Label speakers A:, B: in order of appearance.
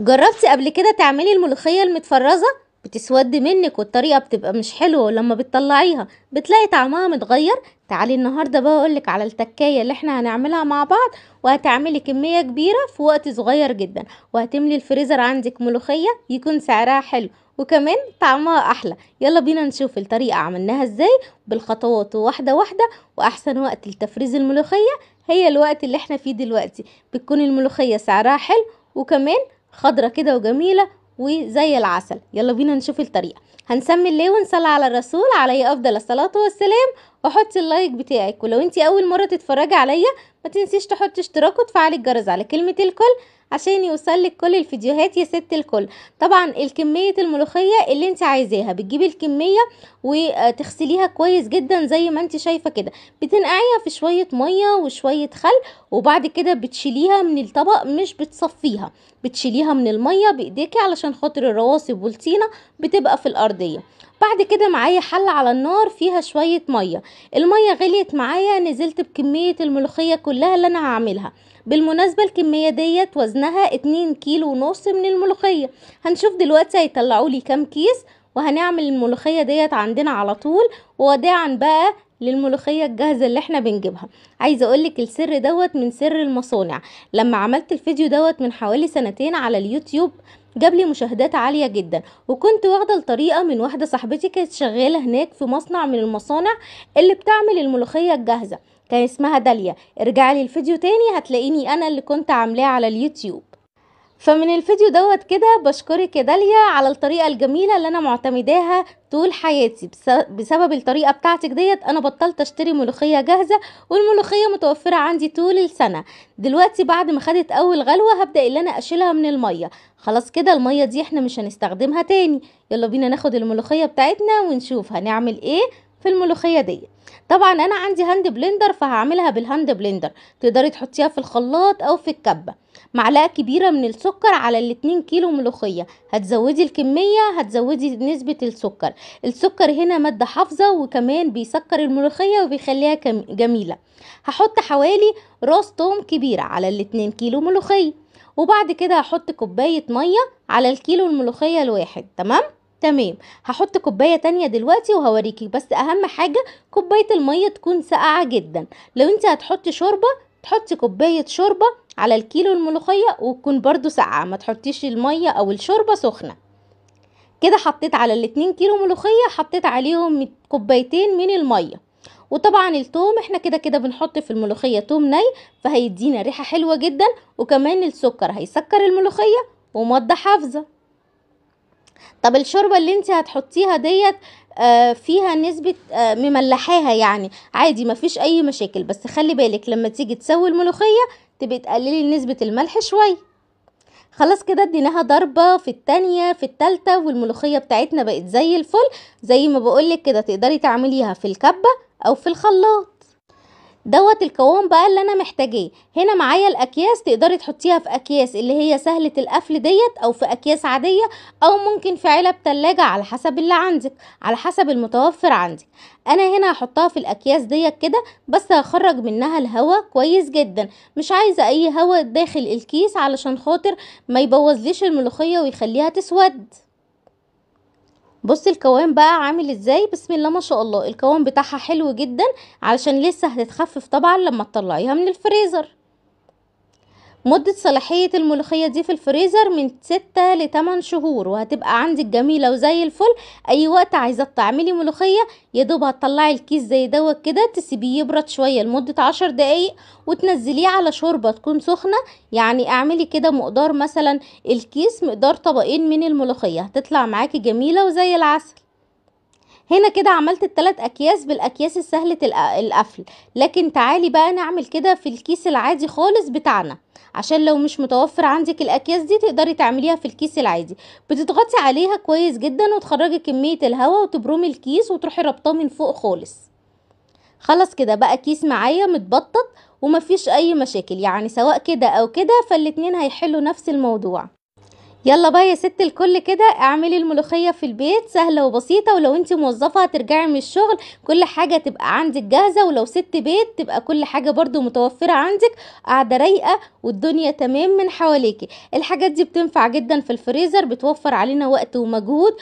A: جربتي قبل كده تعملي الملوخية المتفرزة بتسود منك والطريقة بتبقى مش حلوة ولما بتطلعيها بتلاقي طعمها متغير تعالي النهاردة بقى أقولك على التكاية اللي احنا هنعملها مع بعض وهتعملي كمية كبيرة في وقت صغير جدا وهتملي الفريزر عندك ملوخية يكون سعرها حلو وكمان طعمها أحلى يلا بينا نشوف الطريقة عملناها ازاي بالخطوات واحدة واحدة وأحسن وقت لتفريز الملوخية هي الوقت اللي احنا فيه دلوقتي بتكون الملوخية سعرها حلو وكمان خضرة كده وجميلة وزي العسل يلا بينا نشوف الطريقة هنسمي الله ونصلي على الرسول عليه أفضل الصلاة والسلام وحطي اللايك بتاعك ولو انتي أول مرة تتفرجي عليا ما تنسيش تحطي اشتراك وتفعلي الجرس على كلمة الكل عشان يوصلك كل الفيديوهات يا ست الكل طبعا الكمية الملوخية اللي انت عايزاها بتجيبي الكمية وتغسليها كويس جدا زي ما انت شايفة كده بتنقعيها في شوية مية وشوية خل وبعد كده بتشيليها من الطبق مش بتصفيها بتشيليها من المية بايديكي علشان خاطر الرواسب والطينة بتبقى في الارضية بعد كده معايا حلة على النار فيها شوية مية المية غليت معايا نزلت بكمية الملوخية كلها اللي انا هعملها بالمناسبة الكمية ديت وزنها اتنين كيلو ونص من الملوخية هنشوف دلوقتي هيطلعولي كام كيس وهنعمل الملوخية ديت عندنا على طول ووداعا بقى للملوخية الجاهزة اللي احنا بنجيبها عايزة اقولك السر دوت من سر المصانع لما عملت الفيديو دوت من حوالي سنتين على اليوتيوب جاب لي مشاهدات عاليه جدا وكنت واخده الطريقه من واحده صاحبتي كانت شغاله هناك في مصنع من المصانع اللي بتعمل الملوخيه الجاهزه كان اسمها داليا ارجعي للفيديو تاني هتلاقيني انا اللي كنت عاملاه على اليوتيوب فمن الفيديو دوت كده بشكرك يا داليا على الطريقه الجميله اللي انا معتمداها طول حياتي بسبب الطريقه بتاعتك ديت انا بطلت اشتري ملوخيه جاهزه والملوخيه متوفره عندي طول السنه دلوقتي بعد ما خدت اول غلوه هبدا ان انا اشيلها من الميه خلاص كده الميه دي احنا مش هنستخدمها تاني يلا بينا ناخد الملوخيه بتاعتنا ونشوف هنعمل ايه في الملوخيه دي طبعا انا عندي هاند بلندر فهعملها بالهاند بلندر تقدري تحطيها في الخلاط او في الكبه معلقه كبيره من السكر على الاتنين كيلو ملوخيه هتزودي الكميه هتزودي نسبه السكر السكر هنا ماده حافظه وكمان بيسكر الملوخيه وبيخليها جميله هحط حوالي راس توم كبيره على الاتنين كيلو ملوخيه وبعد كده هحط كوبايه ميه على الكيلو الملوخيه الواحد تمام تمام هحط كوبايه تانية دلوقتي وهوريكي بس اهم حاجه كوبايه الميه تكون ساقعه جدا لو انت هتحطي شوربه تحطي كوبايه شوربه على الكيلو الملوخيه وتكون برضو ساقعه ما تحطيش الميه او الشوربه سخنه كده حطيت على الاتنين كيلو ملوخيه حطيت عليهم كوبايتين من الميه وطبعا التوم احنا كده كده بنحط في الملوخيه توم ني فهيدينا ريحه حلوه جدا وكمان السكر هيسكر الملوخيه ومضه حافظه طب الشوربه اللي انت هتحطيها ديت آه، فيها نسبة آه، مملحاها يعني عادي مفيش أي مشاكل بس خلي بالك لما تيجي تسوي الملوخية تبقي تقللي نسبة الملح شوية خلاص كده اديناها ضربة في التانية في التالتة والملوخية بتاعتنا بقت زي الفل زي ما بقولك كده تقدري تعمليها في الكبة أو في الخلاط دوت الكوام بقى اللي انا محتاجاه هنا معايا الاكياس تقدري تحطيها في اكياس اللي هي سهله القفل ديت او في اكياس عاديه او ممكن في علب تلاجة على حسب اللي عندك على حسب المتوفر عندك انا هنا هحطها في الاكياس ديت كده بس هخرج منها الهواء كويس جدا مش عايزه اي هواء داخل الكيس علشان خاطر ما يبوظليش الملوخيه ويخليها تسود بص الكوام بقى عامل ازاي بسم الله ما شاء الله الكوام بتاعها حلو جدا علشان لسه هتتخفف طبعا لما تطلعيها من الفريزر مدة صلاحية الملوخية دي في الفريزر من ستة لتمن شهور وهتبقى عندك جميلة وزي الفل اي وقت عايزة تعملي ملوخية يدوب هتطلعي الكيس زي دوت كده تسيبيه يبرد شوية لمدة عشر دقايق وتنزليه على شوربة تكون سخنة يعني اعملي كده مقدار مثلا الكيس مقدار طبقين من الملوخية هتطلع معاكي جميلة وزي العسل هنا كده عملت التلات اكياس بالاكياس السهلة القفل لكن تعالي بقى نعمل كده في الكيس العادي خالص بتاعنا عشان لو مش متوفر عندك الاكياس دي تقدري تعمليها في الكيس العادي بتضغطي عليها كويس جدا وتخرجي كمية الهواء وتبرمي الكيس وتروحي ربطاه من فوق خالص خلاص كده بقى كيس معايا متبطط ومفيش اي مشاكل يعني سواء كده او كده فالاتنين هيحلوا نفس الموضوع يلا بقى يا ست الكل كده اعملي الملوخيه في البيت سهله وبسيطه ولو انت موظفه هترجعي من الشغل كل حاجه تبقى عندك جاهزه ولو ست بيت تبقى كل حاجه برده متوفره عندك قاعده رايقه والدنيا تمام من حواليكي الحاجات دي بتنفع جدا في الفريزر بتوفر علينا وقت ومجهود